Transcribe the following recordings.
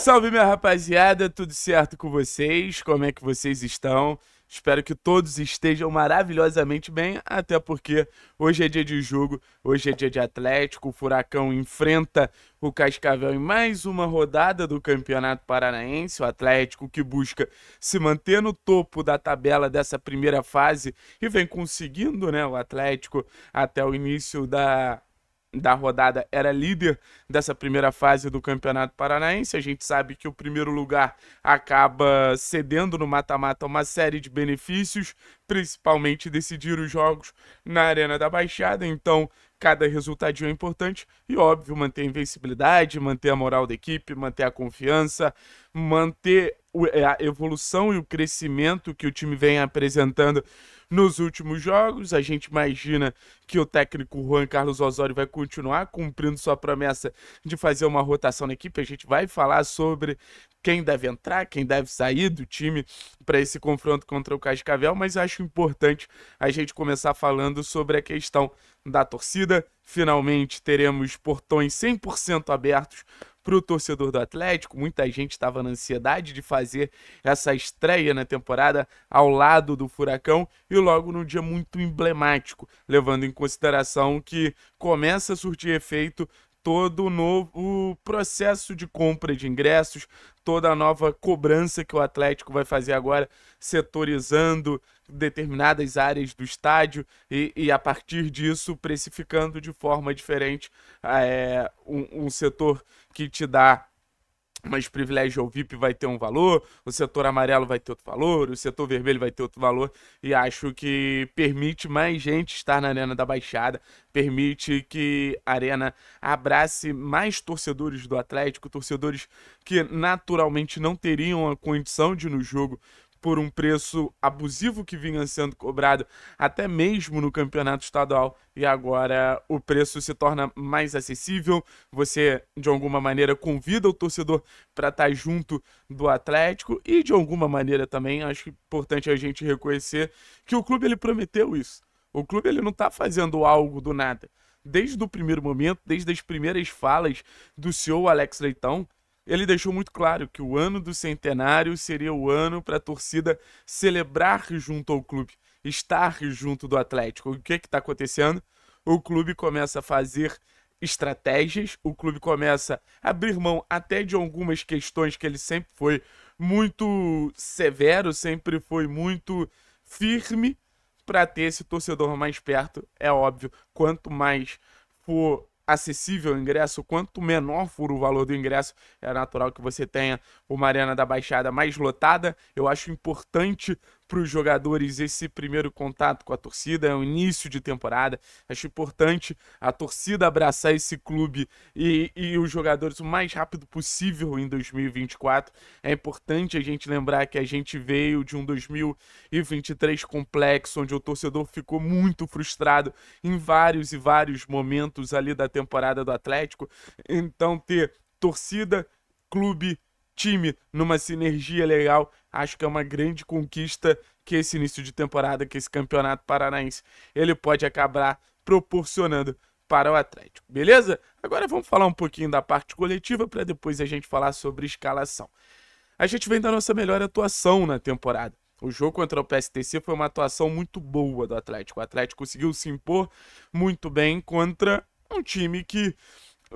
Salve, minha rapaziada, tudo certo com vocês? Como é que vocês estão? Espero que todos estejam maravilhosamente bem, até porque hoje é dia de jogo, hoje é dia de Atlético, o Furacão enfrenta o Cascavel em mais uma rodada do Campeonato Paranaense, o Atlético que busca se manter no topo da tabela dessa primeira fase e vem conseguindo, né, o Atlético até o início da da rodada era líder dessa primeira fase do Campeonato Paranaense. A gente sabe que o primeiro lugar acaba cedendo no mata-mata uma série de benefícios, principalmente decidir os jogos na Arena da Baixada, então cada resultado é importante e óbvio manter a invencibilidade, manter a moral da equipe, manter a confiança, manter é, a evolução e o crescimento que o time vem apresentando nos últimos jogos. A gente imagina que o técnico Juan Carlos Osório vai continuar cumprindo sua promessa de fazer uma rotação na equipe. A gente vai falar sobre quem deve entrar, quem deve sair do time para esse confronto contra o Cascavel, mas acho importante a gente começar falando sobre a questão da torcida. Finalmente teremos portões 100% abertos para o torcedor do Atlético. Muita gente estava na ansiedade de fazer essa estreia na temporada ao lado do Furacão e logo num dia muito emblemático, levando em consideração que começa a surtir efeito todo o novo processo de compra de ingressos, toda a nova cobrança que o Atlético vai fazer agora, setorizando determinadas áreas do estádio e, e a partir disso precificando de forma diferente é, um, um setor que te dá mais privilégio ao VIP vai ter um valor, o setor amarelo vai ter outro valor, o setor vermelho vai ter outro valor, e acho que permite mais gente estar na Arena da Baixada, permite que a Arena abrace mais torcedores do Atlético, torcedores que naturalmente não teriam a condição de ir no jogo por um preço abusivo que vinha sendo cobrado até mesmo no campeonato estadual e agora o preço se torna mais acessível. Você de alguma maneira convida o torcedor para estar tá junto do Atlético e de alguma maneira também acho importante a gente reconhecer que o clube ele prometeu isso. O clube ele não está fazendo algo do nada. Desde o primeiro momento, desde as primeiras falas do senhor Alex Leitão, ele deixou muito claro que o ano do centenário seria o ano para a torcida celebrar junto ao clube, estar junto do Atlético. O que está acontecendo? O clube começa a fazer estratégias, o clube começa a abrir mão até de algumas questões que ele sempre foi muito severo, sempre foi muito firme para ter esse torcedor mais perto. É óbvio, quanto mais for acessível o ingresso, quanto menor for o valor do ingresso, é natural que você tenha uma arena da Baixada mais lotada. Eu acho importante para os jogadores esse primeiro contato com a torcida, é o início de temporada. Acho importante a torcida abraçar esse clube e, e os jogadores o mais rápido possível em 2024. É importante a gente lembrar que a gente veio de um 2023 complexo, onde o torcedor ficou muito frustrado em vários e vários momentos ali da temporada do Atlético. Então, ter torcida, clube time numa sinergia legal. Acho que é uma grande conquista que esse início de temporada, que esse campeonato paranaense, ele pode acabar proporcionando para o Atlético, beleza? Agora vamos falar um pouquinho da parte coletiva para depois a gente falar sobre escalação. A gente vem da nossa melhor atuação na temporada. O jogo contra o PSTC foi uma atuação muito boa do Atlético. O Atlético conseguiu se impor muito bem contra um time que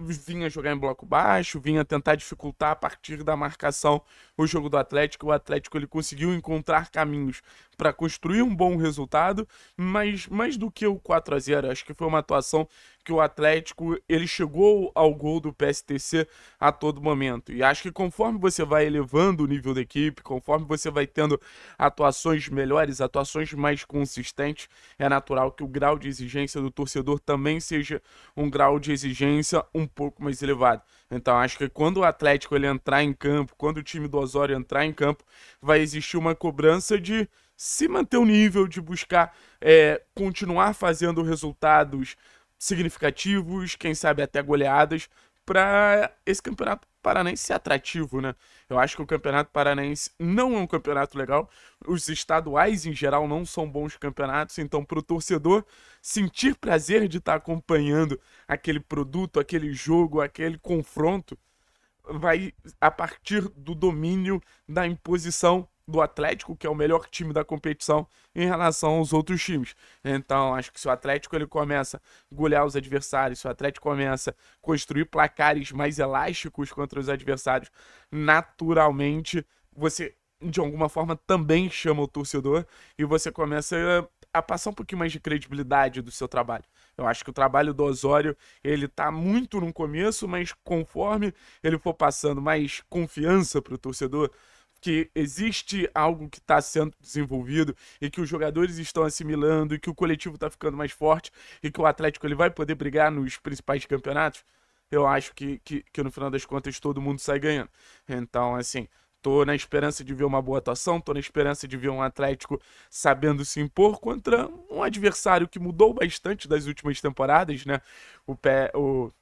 vinha jogar em bloco baixo, vinha tentar dificultar a partir da marcação o jogo do Atlético. O Atlético ele conseguiu encontrar caminhos para construir um bom resultado, mas mais do que o 4 a 0 acho que foi uma atuação que o Atlético ele chegou ao gol do PSTC a todo momento. E acho que conforme você vai elevando o nível da equipe, conforme você vai tendo atuações melhores, atuações mais consistentes, é natural que o grau de exigência do torcedor também seja um grau de exigência um pouco mais elevado. Então acho que quando o Atlético ele entrar em campo, quando o time do Osório entrar em campo, vai existir uma cobrança de se manter o nível, de buscar é, continuar fazendo resultados significativos, quem sabe até goleadas, para esse campeonato paranaense ser atrativo, né? Eu acho que o campeonato paranaense não é um campeonato legal. Os estaduais em geral não são bons campeonatos, então para o torcedor sentir prazer de estar tá acompanhando aquele produto, aquele jogo, aquele confronto, vai a partir do domínio da imposição do Atlético, que é o melhor time da competição, em relação aos outros times. Então, acho que se o Atlético ele começa a golear os adversários, se o Atlético começa a construir placares mais elásticos contra os adversários, naturalmente você de alguma forma também chama o torcedor e você começa a passar um pouquinho mais de credibilidade do seu trabalho. Eu acho que o trabalho do Osório, ele tá muito no começo, mas conforme ele for passando mais confiança para o torcedor, que existe algo que está sendo desenvolvido e que os jogadores estão assimilando e que o coletivo está ficando mais forte e que o Atlético ele vai poder brigar nos principais campeonatos, eu acho que, que, que no final das contas todo mundo sai ganhando. Então, assim, Tô na esperança de ver uma boa atuação, tô na esperança de ver um Atlético sabendo se impor contra um adversário que mudou bastante das últimas temporadas, né? O, pé, o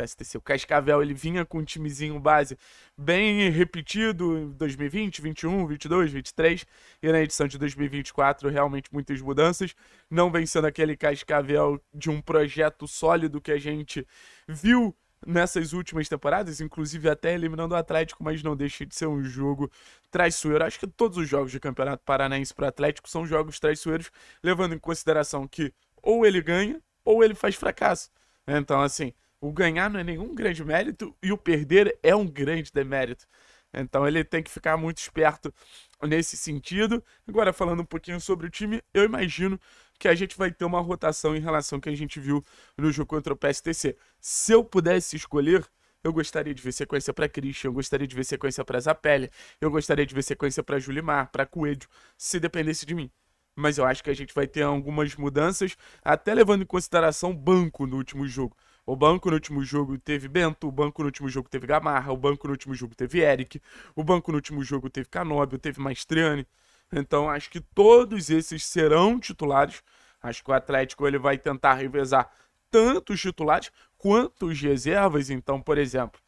PSTC. O Cascavel ele vinha com um timezinho base bem repetido em 2020, 21, 22, 23 e na edição de 2024 realmente muitas mudanças, não vencendo aquele Cascavel de um projeto sólido que a gente viu nessas últimas temporadas, inclusive até eliminando o Atlético, mas não deixa de ser um jogo traiçoeiro. Acho que todos os jogos de Campeonato Paranaense para o Atlético são jogos traiçoeiros, levando em consideração que ou ele ganha ou ele faz fracasso. Então, assim, o ganhar não é nenhum grande mérito e o perder é um grande demérito. Então ele tem que ficar muito esperto nesse sentido. Agora, falando um pouquinho sobre o time, eu imagino que a gente vai ter uma rotação em relação ao que a gente viu no jogo contra o PSTC. Se eu pudesse escolher, eu gostaria de ver sequência para Christian, eu gostaria de ver sequência para Zapelli, eu gostaria de ver sequência para Julimar, para Coelho, se dependesse de mim. Mas eu acho que a gente vai ter algumas mudanças, até levando em consideração o banco no último jogo. O banco no último jogo teve Bento, o banco no último jogo teve Gamarra, o banco no último jogo teve Eric, o banco no último jogo teve Canobio, teve Maestriani. Então acho que todos esses serão titulares. Acho que o Atlético ele vai tentar revezar tanto os titulares quanto os reservas. Então, por exemplo,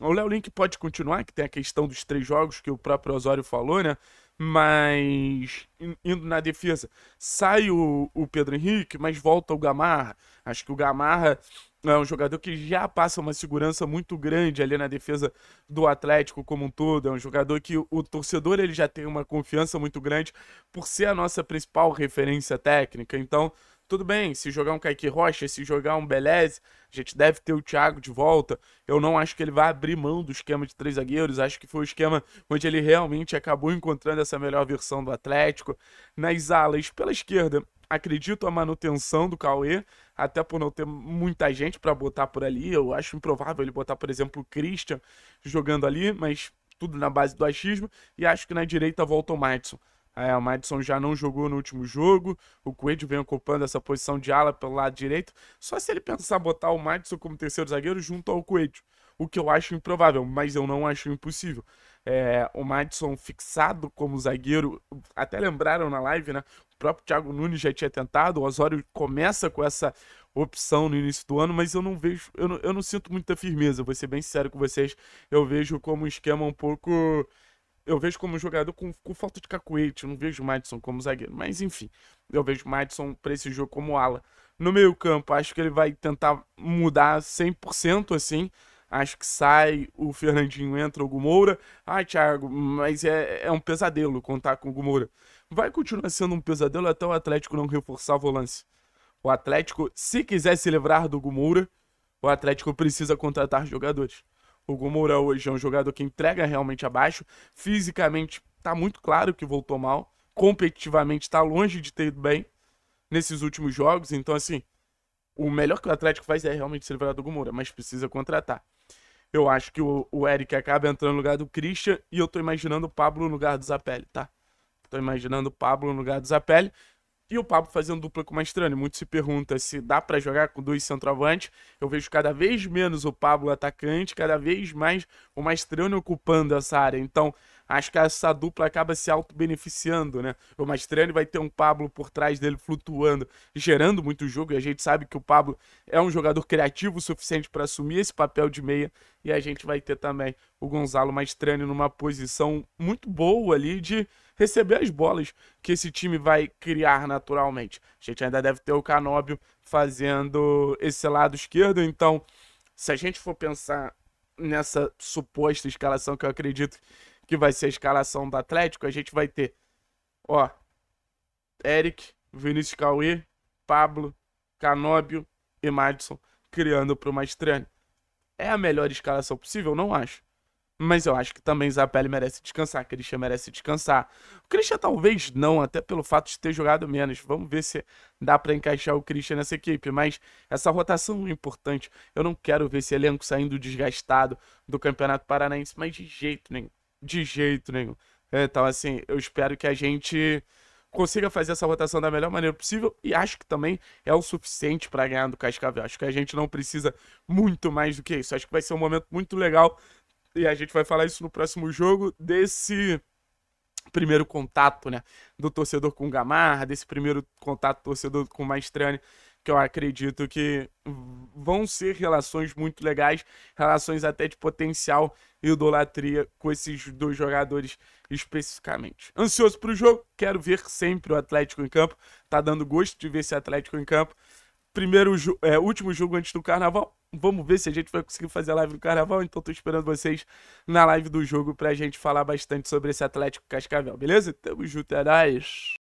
o Léo Link pode continuar, que tem a questão dos três jogos que o próprio Osório falou, né? Mas indo na defesa, sai o, o Pedro Henrique, mas volta o Gamarra. Acho que o Gamarra é um jogador que já passa uma segurança muito grande ali na defesa do Atlético como um todo. É um jogador que o torcedor ele já tem uma confiança muito grande por ser a nossa principal referência técnica. Então, tudo bem, se jogar um Kaique Rocha, se jogar um Beleze, a gente deve ter o Thiago de volta. Eu não acho que ele vai abrir mão do esquema de três zagueiros. Acho que foi o esquema onde ele realmente acabou encontrando essa melhor versão do Atlético. Nas alas, pela esquerda, acredito a manutenção do Cauê, até por não ter muita gente para botar por ali. Eu acho improvável ele botar, por exemplo, o Christian jogando ali, mas tudo na base do achismo. E acho que na direita volta o Madison. É, o Madison já não jogou no último jogo. O Coelho vem ocupando essa posição de ala pelo lado direito. Só se ele pensar botar o Madison como terceiro zagueiro junto ao Coelho. O que eu acho improvável, mas eu não acho impossível é, o Madison fixado como zagueiro, até lembraram na live, né? O próprio Thiago Nunes já tinha tentado, o Osório começa com essa opção no início do ano, mas eu não vejo, eu não, eu não sinto muita firmeza, vou ser bem sincero com vocês, eu vejo como um esquema um pouco eu vejo como jogador com, com falta de cacuete, eu não vejo o Madison como zagueiro, mas enfim, eu vejo o Madison para esse jogo como ala. No meio campo, acho que ele vai tentar mudar 100% assim, acho que sai, o Fernandinho entra, o Gumoura. Ai, ah, Thiago, mas é, é um pesadelo contar com o Gumoura. Vai continuar sendo um pesadelo até o Atlético não reforçar o lance. O Atlético, se quiser se livrar do Gumoura, o Atlético precisa contratar jogadores. O Gumoura hoje é um jogador que entrega realmente abaixo. Fisicamente, tá muito claro que voltou mal. Competitivamente, tá longe de ter ido bem nesses últimos jogos. Então, assim, o melhor que o Atlético faz é realmente se livrar do Gumoura, mas precisa contratar. Eu acho que o, o Eric acaba entrando no lugar do Christian e eu tô imaginando o Pablo no lugar do Zapelli, tá? Tô imaginando o Pablo no lugar do Zapelli e o Pablo fazendo dupla com o Mastrani. Muito se pergunta se dá para jogar com dois centroavantes. Eu vejo cada vez menos o Pablo atacante, cada vez mais o Mastrani ocupando essa área. Então, acho que essa dupla acaba se auto-beneficiando, né? O Mastrani vai ter um Pablo por trás dele flutuando, gerando muito jogo, e a gente sabe que o Pablo é um jogador criativo o suficiente para assumir esse papel de meia, e a gente vai ter também o Gonzalo Mastrani numa posição muito boa ali de receber as bolas que esse time vai criar naturalmente. A gente ainda deve ter o Canóbio fazendo esse lado esquerdo, então se a gente for pensar nessa suposta escalação que eu acredito que vai ser a escalação do Atlético, a gente vai ter, ó, Eric, Vinícius Cauê, Pablo, Canóbio e Madison criando para o Maestrani. É a melhor escalação possível? Não acho. Mas eu acho que também Zapelli merece descansar, Christian merece descansar. O Christian talvez não, até pelo fato de ter jogado menos. Vamos ver se dá para encaixar o Christian nessa equipe, mas essa rotação é importante. Eu não quero ver esse elenco saindo desgastado do Campeonato Paranaense, mas de jeito nenhum de jeito nenhum. É, então, assim, eu espero que a gente consiga fazer essa rotação da melhor maneira possível e acho que também é o suficiente para ganhar do Cascavel. Acho que a gente não precisa muito mais do que isso. Acho que vai ser um momento muito legal e a gente vai falar isso no próximo jogo desse primeiro contato, né, do torcedor com o Gamarra, desse primeiro contato do torcedor com o Maestrani que eu acredito que vão ser relações muito legais, relações até de potencial idolatria com esses dois jogadores especificamente. Ansioso para o jogo, quero ver sempre o Atlético em campo, tá dando gosto de ver esse Atlético em campo. Primeiro, é, último jogo antes do Carnaval, vamos ver se a gente vai conseguir fazer a live do Carnaval, então tô esperando vocês na live do jogo pra gente falar bastante sobre esse Atlético Cascavel, beleza? Tamo junto, é nóis!